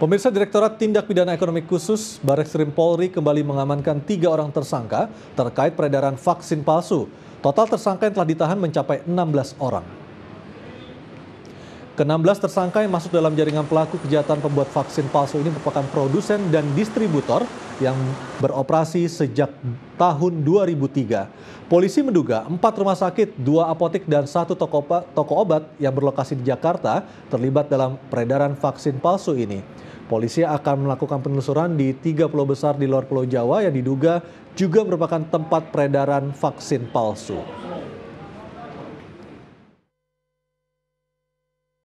Pemirsa Direktorat Tindak Pidana Ekonomi Khusus Bareskrim Polri kembali mengamankan tiga orang tersangka terkait peredaran vaksin palsu. Total tersangka yang telah ditahan mencapai 16 orang. Ke-16 tersangka yang masuk dalam jaringan pelaku kejahatan pembuat vaksin palsu ini merupakan produsen dan distributor yang beroperasi sejak tahun 2003. Polisi menduga empat rumah sakit, dua apotek, dan satu toko, toko obat yang berlokasi di Jakarta terlibat dalam peredaran vaksin palsu ini. Polisi akan melakukan penelusuran di tiga pulau besar di luar Pulau Jawa yang diduga juga merupakan tempat peredaran vaksin palsu.